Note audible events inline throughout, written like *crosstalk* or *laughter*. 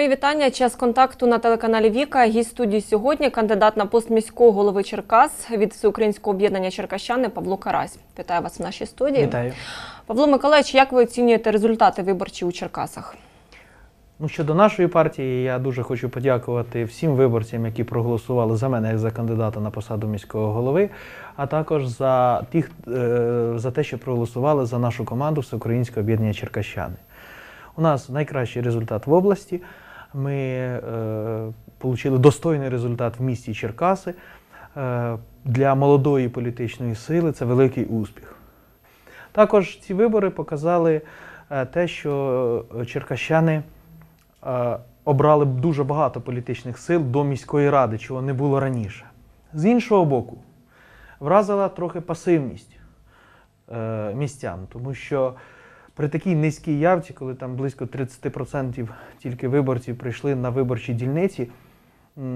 Мої вітання. Час контакту на телеканалі Віка. Гість студії сьогодні кандидат на пост міського голови Черкас від всеукраїнського об'єднання Черкащани Павло Карась. Вітаю вас в нашій студії. Вітаю. Павло Миколаївич, як ви оцінюєте результати виборчі у Черкасах? Ну, щодо нашої партії, я дуже хочу подякувати всім виборцям, які проголосували за мене як за кандидата на посаду міського голови, а також за тих, е, за те, що проголосували за нашу команду Всеукраїнське об'єднання Черкащани. У нас найкращий результат в області. Ми е, получили достойний результат в місті Черкаси. Е, для молодої політичної сили це великий успіх. Також ці вибори показали е, те, що черкащани е, обрали дуже багато політичних сил до міської ради, чого не було раніше. З іншого боку, вразила трохи пасивність е, містян, тому що при такій низькій явці, коли там близько 30% тільки виборців прийшли на виборчі дільниці,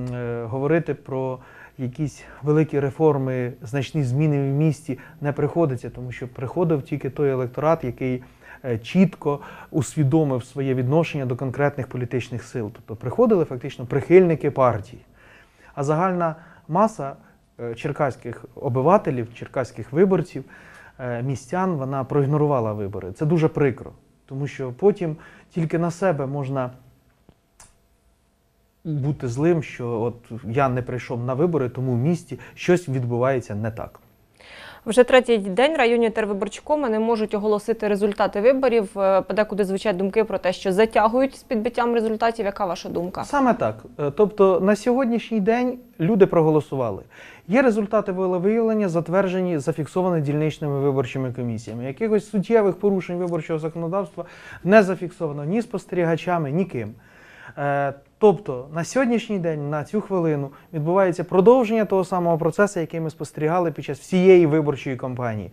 е, говорити про якісь великі реформи, значні зміни в місті не приходиться, тому що приходив тільки той електорат, який е, чітко усвідомив своє відношення до конкретних політичних сил. Тобто приходили фактично прихильники партії. А загальна маса е, черкаських обивателів, черкаських виборців. Е, містян вона проігнорувала вибори. Це дуже прикро, тому що потім тільки на себе можна бути злим, що от я не прийшов на вибори, тому в місті щось відбувається не так. Вже третій день районні тервиборчкоми не можуть оголосити результати виборів. Е, подекуди звучать думки про те, що затягують з підбиттям результатів. Яка ваша думка? Саме так. Е, тобто на сьогоднішній день люди проголосували. Є результати волевиявлення, затверджені, зафіксовані дільничними виборчими комісіями. Якихось суттєвих порушень виборчого законодавства не зафіксовано ні спостерігачами, ні ким. Е, тобто на сьогоднішній день, на цю хвилину, відбувається продовження того самого процесу, який ми спостерігали під час всієї виборчої кампанії.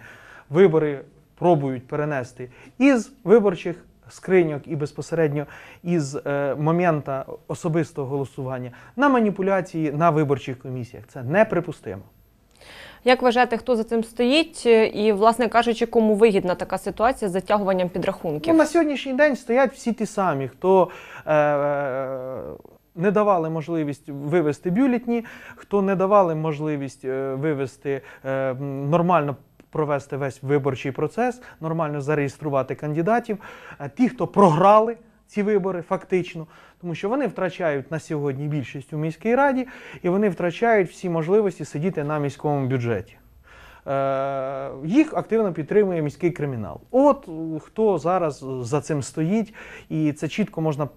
Вибори пробують перенести із виборчих скриньок і безпосередньо із е, момента особистого голосування на маніпуляції на виборчих комісіях. Це неприпустимо. Як вважаєте, хто за цим стоїть, е, і, власне кажучи, кому вигідна така ситуація з затягуванням підрахунків? Ну, На сьогоднішній день стоять всі ті самі, хто е, е не давали можливість вивести бюлітні, хто не давали можливість е, вивести е, нормально. Провести весь виборчий процес, нормально зареєструвати кандидатів. Ті, хто програли ці вибори фактично, тому що вони втрачають на сьогодні більшість у міській раді і вони втрачають всі можливості сидіти на міському бюджеті. Е, їх активно підтримує міський кримінал. От е, хто зараз е, за цим стоїть, і це чітко можна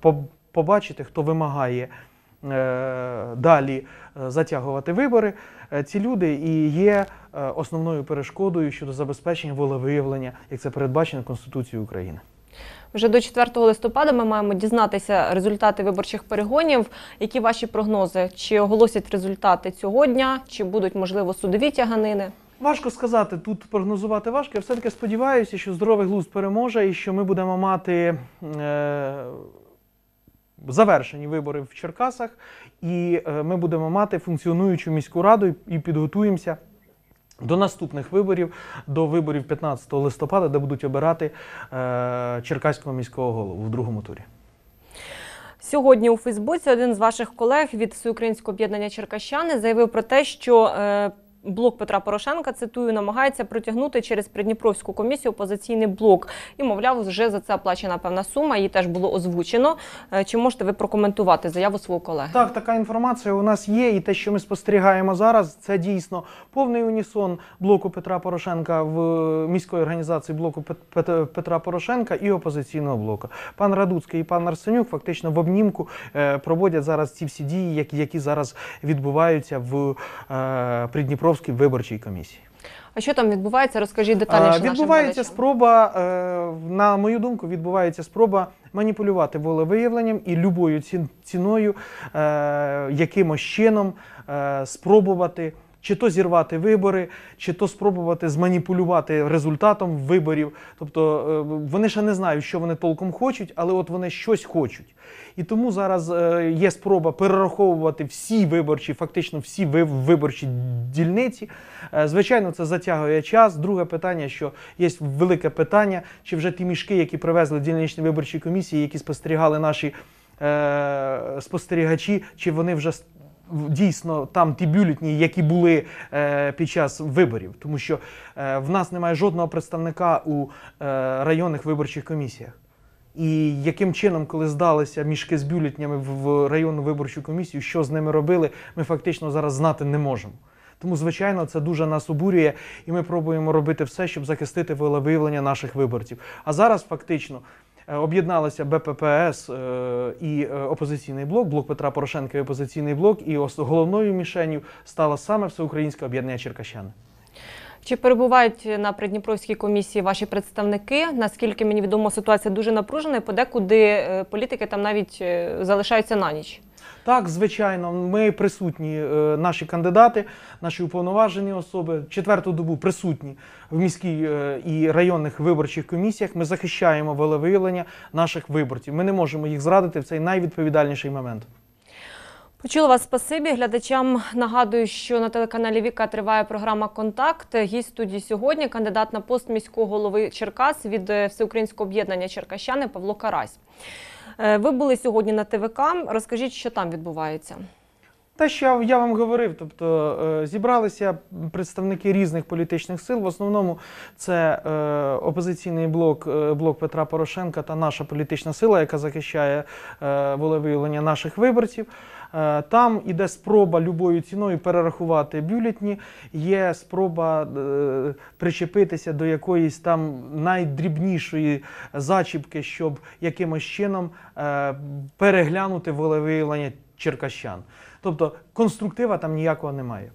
побачити, хто вимагає далі затягувати вибори. Ці люди і є основною перешкодою щодо забезпечення волевиявлення, як це передбачено Конституцією України. Вже до 4 листопада ми маємо дізнатися результати виборчих перегонів. Які ваші прогнози? Чи оголосять результати цього дня, чи будуть можливо судові тяганини? Важко сказати тут прогнозувати важко. Я все таки сподіваюся, що здоровий глузд переможе і що ми будемо мати. Е Завершені вибори в Черкасах, і е, ми будемо мати функціонуючу міську раду і підготуємося. До наступних виборів, до виборів 15 листопада, де будуть обирати е, черкаського міського голову в другому турі. Сьогодні у Фейсбуці один з ваших колег від всеукраїнського об'єднання Черкащани заявив про те, що. Е, блок Петра Порошенка цитую намагається протягнути через Придніпровську комісію опозиційний блок і мовляв, вже за це оплачена певна сума. Її теж було озвучено. Е, чи можете ви прокоментувати заяву свого колеги? Так, така інформація у нас є, і те, що ми спостерігаємо зараз, це дійсно повний унісон блоку Петра Порошенка в е, міської організації блоку Петра Порошенка і опозиційного блока. Пан Радуцький і пан Арсенюк фактично в обнімку е, проводять зараз ці всі дії, які зараз відбуваються в Придніпровській Дніпропетровській виборчій комісії. А що там відбувається? Розкажіть детальніше. нашим Відбувається спроба, е, на мою думку, відбувається спроба маніпулювати волевиявленням і любою ціною, е, якимось чином е, спробувати чи то зірвати вибори, чи то спробувати зманіпулювати результатом виборів. Тобто е, вони ще не знають, що вони толком хочуть, але от вони щось хочуть. І тому зараз е, є спроба перераховувати всі виборчі, фактично всі виборчі дільниці. Е, звичайно, це затягує час. Друге питання, що є велике питання, чи вже ті мішки, які привезли дільничні виборчі комісії, які спостерігали наші. Спостерігачі, чи вони вже дійсно там ті бюлетні, які були е, під час виборів, тому що е, в нас немає жодного представника у е, районних виборчих комісіях. І яким чином, коли здалися мішки з бюлетнями в районну виборчу комісію, що з ними робили, ми фактично зараз знати не можемо. Тому, звичайно, це дуже нас обурює, і ми пробуємо робити все, щоб захистити волевиявлення наших виборців. А зараз фактично Е, об'єдналися БППС е, і е, опозиційний блок, блок Петра Порошенка і опозиційний блок. І головною мішенью стала саме всеукраїнське об'єднання Черкащан. Чи перебувають на Придніпровській комісії ваші представники? Наскільки мені відомо, ситуація дуже напружена. і Подекуди е, політики там навіть е, залишаються на ніч. Так, звичайно, ми присутні, е, наші кандидати, наші уповноважені особи четверту добу присутні в міській і районних виборчих комісіях. Ми захищаємо волевиявлення наших виборців. Ми не можемо їх зрадити в цей найвідповідальніший момент. Почула вас спасибі. Глядачам нагадую, що на телеканалі Віка триває програма Контакт. Гість студії сьогодні кандидат на пост міського голови Черкас від е, Всеукраїнського об'єднання Черкащани Павло Карась. Е, ви були сьогодні на ТВК. Розкажіть, що там відбувається. Та що я вам говорив, тобто е, зібралися представники різних політичних сил. В основному це опозиційний блок блок Петра Порошенка та наша політична сила, яка захищає волевиявлення наших виборців. Е, там іде спроба любою ціною перерахувати бюлетні, є спроба е, причепитися до якоїсь там найдрібнішої зачіпки, щоб якимось чином е, переглянути волевиявлення черкащан. Тобто конструктива там ніякого немає.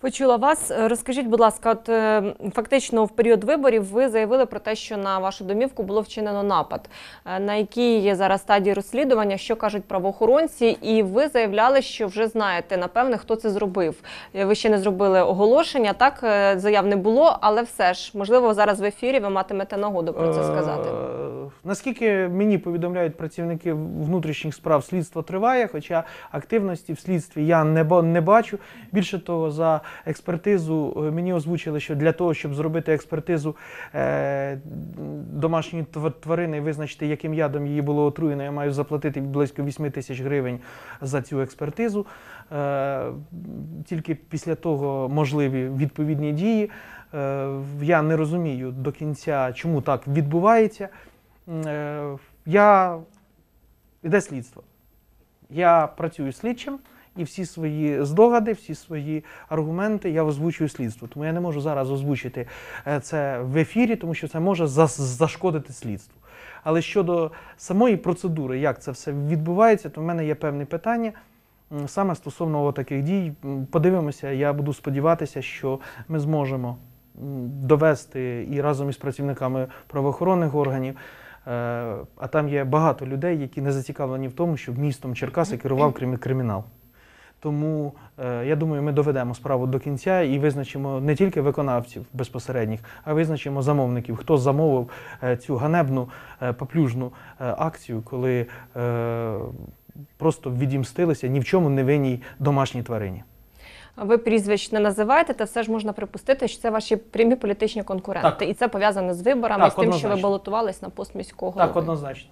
Почула вас. Е, розкажіть, будь ласка, от е, фактично в період виборів ви заявили про те, що на вашу домівку було вчинено напад. Е, на якій є зараз стадії розслідування, що кажуть правоохоронці, і ви заявляли, що вже знаєте напевне, хто це зробив. Ви ще не зробили оголошення. Так заяв не було, але все ж можливо зараз в ефірі ви матимете нагоду про це сказати. Наскільки мені повідомляють працівники внутрішніх справ, слідство триває, хоча активності в слідстві я не бачу. Більше того, за експертизу е, мені озвучили, що для того, щоб зробити експертизу е, домашньої тварини і визначити, яким ядом її було отруєно, я маю заплатити близько 8 тисяч гривень за цю експертизу. Е, тільки після того можливі відповідні дії. Я не розумію до кінця, чому так відбувається. Я іде слідство. Я працюю слідчим і всі свої здогади, всі свої аргументи я озвучую слідству. Тому я не можу зараз озвучити е, це в ефірі, тому що це може зашкодити слідству. Але щодо самої процедури, як це все відбувається, то в мене є певні питання. Саме стосовно таких дій, подивимося, я буду сподіватися, що ми зможемо довести і разом із працівниками правоохоронних органів. Е, а там є багато людей, які не зацікавлені в тому, щоб містом Черкаси керував *clears throat* кримінал. Тому е, я думаю, ми доведемо справу до кінця і визначимо не тільки виконавців безпосередніх, а визначимо замовників, хто замовив е, цю ганебну е, паплюжну акцію, коли просто відімстилися ні в чому не винній домашній тварині. Ви прізвищ не називаєте, та все ж можна припустити, що це ваші прямі політичні конкуренти, так. і це пов'язане з виборами, так, з тим, однозначно. що ви балотувались на пост міського голови. Так, однозначно.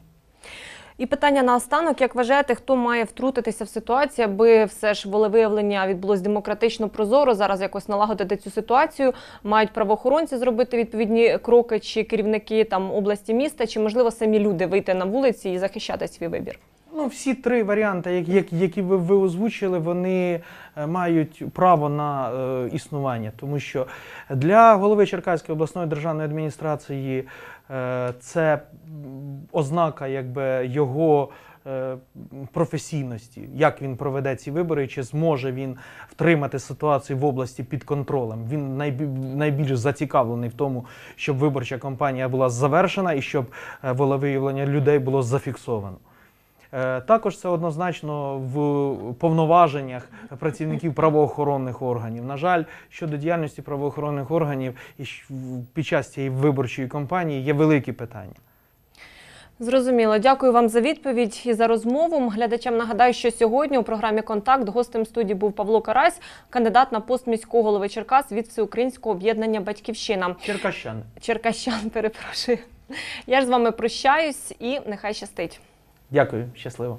І питання на останок, як вважаєте, хто має втрутитися в ситуацію, аби все ж волевиявлення відбулось демократично прозоро, зараз якось налагодити цю ситуацію, мають правоохоронці зробити відповідні кроки, чи керівники там області міста, чи можливо самі люди вийти на вулиці і захищати свій вибір? Ну, всі три варіанти, які, які ви, ви озвучили, вони е, мають право на е, існування, тому що для голови Черкаської обласної державної адміністрації е, це ознака якби його. Е, професійності, як він проведе ці вибори, чи зможе він втримати ситуацію в області під контролем. Він найбільш зацікавлений в тому, щоб виборча кампанія була завершена і щоб е, волевиявлення людей було зафіксовано. Е, також це однозначно в повноваженнях працівників правоохоронних органів. На жаль, щодо діяльності правоохоронних органів і під час цієї виборчої кампанії є великі питання. Зрозуміло, дякую вам за відповідь і за розмову. Глядачам нагадаю, що сьогодні у програмі Контакт гостем студії був Павло Карась, кандидат на пост міського голови Черкас від всеукраїнського об'єднання Батьківщина. Черкащан. Черкащан, *laughs* перепрошую. Я ж з вами прощаюсь і нехай щастить. Дякую, щасливо.